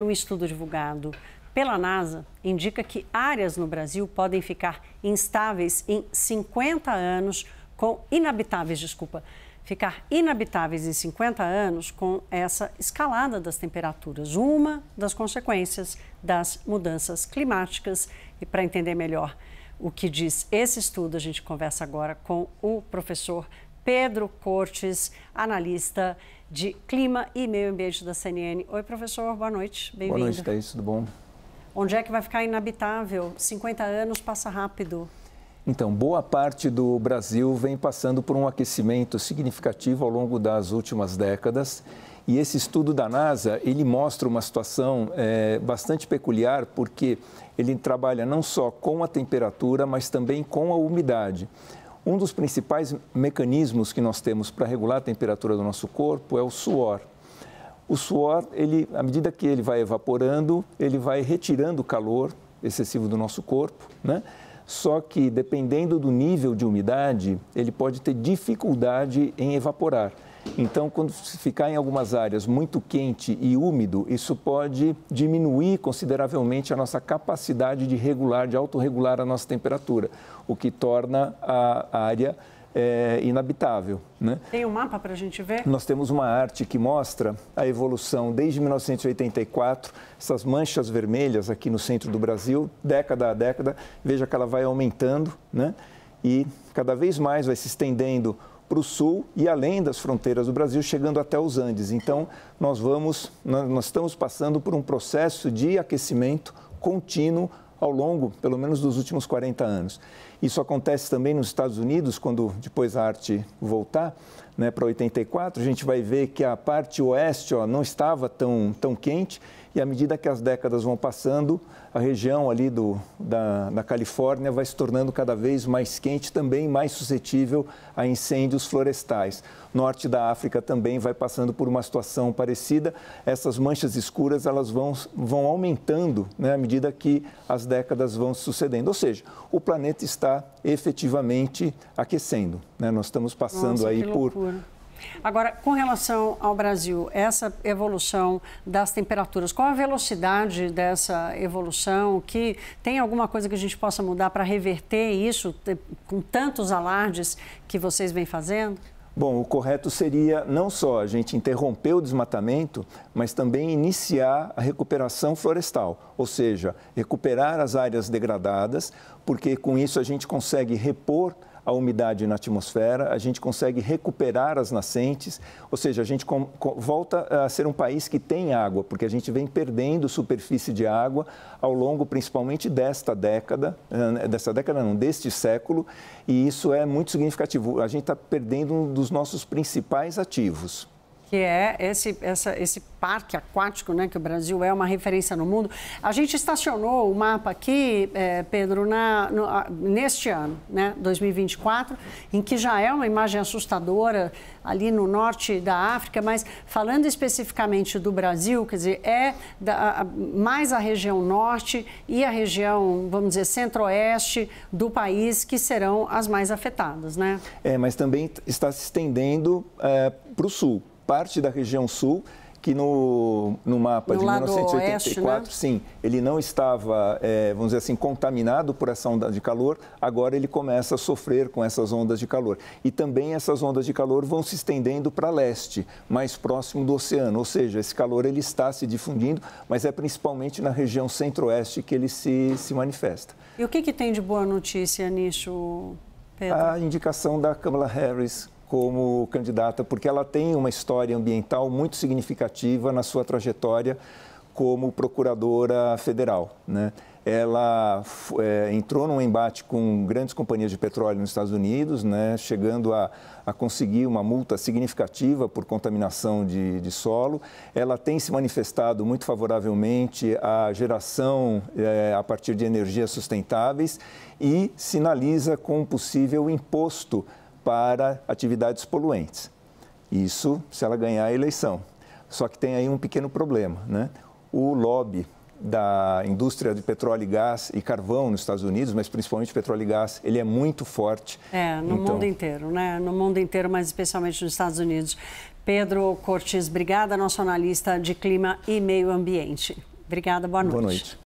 Um estudo divulgado pela NASA indica que áreas no Brasil podem ficar instáveis em 50 anos com inabitáveis, desculpa, ficar inabitáveis em 50 anos com essa escalada das temperaturas, uma das consequências das mudanças climáticas. E para entender melhor o que diz esse estudo, a gente conversa agora com o professor Pedro Cortes, analista de Clima e Meio Ambiente da CNN. Oi, professor, boa noite. Bem-vindo. Boa noite, Thaís, tudo bom? Onde é que vai ficar inabitável? 50 anos passa rápido. Então, boa parte do Brasil vem passando por um aquecimento significativo ao longo das últimas décadas. E esse estudo da NASA, ele mostra uma situação é, bastante peculiar, porque ele trabalha não só com a temperatura, mas também com a umidade. Um dos principais mecanismos que nós temos para regular a temperatura do nosso corpo é o suor. O suor, ele, à medida que ele vai evaporando, ele vai retirando o calor excessivo do nosso corpo, né? Só que dependendo do nível de umidade, ele pode ter dificuldade em evaporar. Então, quando ficar em algumas áreas muito quente e úmido, isso pode diminuir consideravelmente a nossa capacidade de regular, de autorregular a nossa temperatura, o que torna a área é, inabitável. Né? Tem um mapa para a gente ver? Nós temos uma arte que mostra a evolução desde 1984, essas manchas vermelhas aqui no centro do Brasil, década a década, veja que ela vai aumentando né? e cada vez mais vai se estendendo para o sul e além das fronteiras do Brasil, chegando até os Andes. Então, nós vamos, nós estamos passando por um processo de aquecimento contínuo ao longo, pelo menos, dos últimos 40 anos. Isso acontece também nos Estados Unidos, quando depois a arte voltar né, para 84, a gente vai ver que a parte oeste ó, não estava tão, tão quente e à medida que as décadas vão passando, a região ali do, da, da Califórnia vai se tornando cada vez mais quente, também mais suscetível a incêndios florestais. Norte da África também vai passando por uma situação parecida. Essas manchas escuras elas vão, vão aumentando né, à medida que as décadas vão sucedendo. Ou seja, o planeta está efetivamente aquecendo. Né? Nós estamos passando Nossa, aí por, Agora, com relação ao Brasil, essa evolução das temperaturas, qual a velocidade dessa evolução? Que tem alguma coisa que a gente possa mudar para reverter isso com tantos alardes que vocês vêm fazendo? Bom, o correto seria não só a gente interromper o desmatamento, mas também iniciar a recuperação florestal, ou seja, recuperar as áreas degradadas, porque com isso a gente consegue repor a umidade na atmosfera, a gente consegue recuperar as nascentes, ou seja, a gente com, com, volta a ser um país que tem água, porque a gente vem perdendo superfície de água ao longo principalmente desta década, eh, né, dessa década não, deste século, e isso é muito significativo. A gente está perdendo um dos nossos principais ativos que é esse, essa, esse parque aquático, né, que o Brasil é uma referência no mundo. A gente estacionou o mapa aqui, é, Pedro, na, no, neste ano, né, 2024, em que já é uma imagem assustadora ali no norte da África, mas falando especificamente do Brasil, quer dizer, é da, a, mais a região norte e a região, vamos dizer, centro-oeste do país que serão as mais afetadas, né? É, mas também está se estendendo é, para o sul parte da região sul que no, no mapa no de 1984, oeste, né? sim, ele não estava, é, vamos dizer assim, contaminado por essa onda de calor, agora ele começa a sofrer com essas ondas de calor. E também essas ondas de calor vão se estendendo para leste, mais próximo do oceano, ou seja, esse calor ele está se difundindo, mas é principalmente na região centro-oeste que ele se, se manifesta. E o que, que tem de boa notícia nisso, Pedro? A indicação da Kamala Harris como candidata, porque ela tem uma história ambiental muito significativa na sua trajetória como procuradora federal. Né? Ela é, entrou num embate com grandes companhias de petróleo nos Estados Unidos, né? chegando a, a, conseguir uma multa significativa por contaminação de, de, solo. Ela tem se manifestado muito favoravelmente à geração é, a partir de energias sustentáveis e sinaliza com um possível imposto para atividades poluentes. Isso se ela ganhar a eleição. Só que tem aí um pequeno problema, né? O lobby da indústria de petróleo e gás e carvão nos Estados Unidos, mas principalmente petróleo e gás, ele é muito forte. É, no então... mundo inteiro, né? No mundo inteiro, mas especialmente nos Estados Unidos. Pedro Cortes, obrigada, nosso analista de clima e meio ambiente. Obrigada, boa noite. Boa noite.